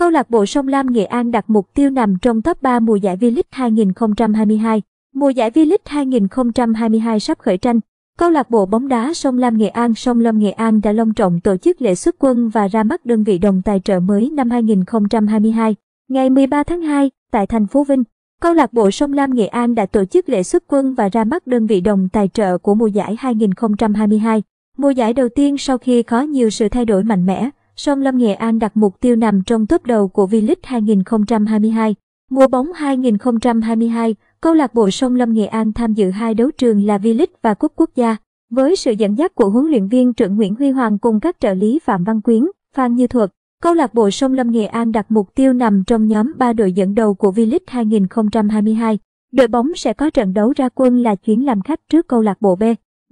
Câu lạc bộ Sông Lam Nghệ An đặt mục tiêu nằm trong top 3 mùa giải V-League 2022. Mùa giải V-League 2022 sắp khởi tranh. Câu lạc bộ bóng đá Sông Lam Nghệ An Sông Lam Nghệ An đã long trọng tổ chức lễ xuất quân và ra mắt đơn vị đồng tài trợ mới năm 2022. Ngày 13 tháng 2, tại thành phố Vinh, câu lạc bộ Sông Lam Nghệ An đã tổ chức lễ xuất quân và ra mắt đơn vị đồng tài trợ của mùa giải 2022. Mùa giải đầu tiên sau khi có nhiều sự thay đổi mạnh mẽ, Song Lâm Nghệ An đặt mục tiêu nằm trong top đầu của V-League 2022. Mùa bóng 2022, câu lạc bộ Sông Lâm Nghệ An tham dự hai đấu trường là V-League và Cúp Quốc gia. Với sự dẫn dắt của huấn luyện viên trưởng Nguyễn Huy Hoàng cùng các trợ lý Phạm Văn Quyến, Phan Như Thuật, câu lạc bộ Sông Lâm Nghệ An đặt mục tiêu nằm trong nhóm 3 đội dẫn đầu của V-League 2022. Đội bóng sẽ có trận đấu ra quân là chuyến làm khách trước câu lạc bộ B,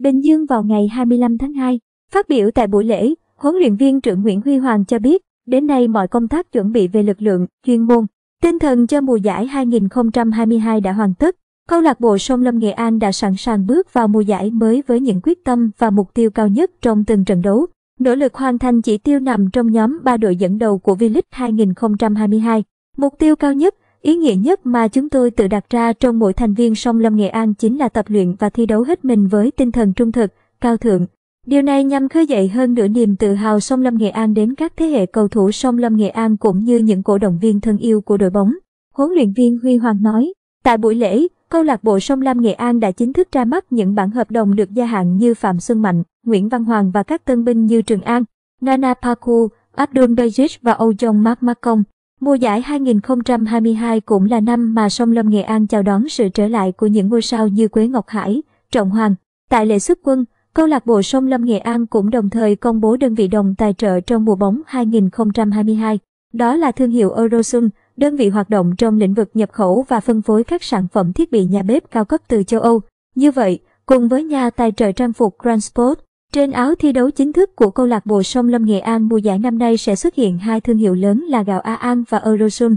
Bình Dương vào ngày 25 tháng 2. Phát biểu tại buổi lễ, Huấn luyện viên trưởng Nguyễn Huy Hoàng cho biết, đến nay mọi công tác chuẩn bị về lực lượng, chuyên môn, tinh thần cho mùa giải 2022 đã hoàn tất. Câu lạc bộ Sông Lâm Nghệ An đã sẵn sàng bước vào mùa giải mới với những quyết tâm và mục tiêu cao nhất trong từng trận đấu. Nỗ lực hoàn thành chỉ tiêu nằm trong nhóm 3 đội dẫn đầu của V-League 2022. Mục tiêu cao nhất, ý nghĩa nhất mà chúng tôi tự đặt ra trong mỗi thành viên Sông Lâm Nghệ An chính là tập luyện và thi đấu hết mình với tinh thần trung thực, cao thượng, Điều này nhằm khơi dậy hơn nửa niềm tự hào sông Lâm Nghệ An đến các thế hệ cầu thủ sông Lâm Nghệ An cũng như những cổ động viên thân yêu của đội bóng. Huấn luyện viên Huy Hoàng nói, tại buổi lễ, câu lạc bộ sông Lam Nghệ An đã chính thức ra mắt những bản hợp đồng được gia hạn như Phạm Xuân Mạnh, Nguyễn Văn Hoàng và các tân binh như Trường An, Nana Paku, Abdul Bajic và Âu Dông Mark Macon. Mùa giải 2022 cũng là năm mà sông Lâm Nghệ An chào đón sự trở lại của những ngôi sao như Quế Ngọc Hải, Trọng Hoàng. Tại lễ xuất quân, Câu lạc bộ Sông Lâm Nghệ An cũng đồng thời công bố đơn vị đồng tài trợ trong mùa bóng 2022. Đó là thương hiệu Eurosun, đơn vị hoạt động trong lĩnh vực nhập khẩu và phân phối các sản phẩm thiết bị nhà bếp cao cấp từ châu Âu. Như vậy, cùng với nhà tài trợ trang phục Grand Sport, trên áo thi đấu chính thức của câu lạc bộ Sông Lâm Nghệ An mùa giải năm nay sẽ xuất hiện hai thương hiệu lớn là gạo A An và Eurosun.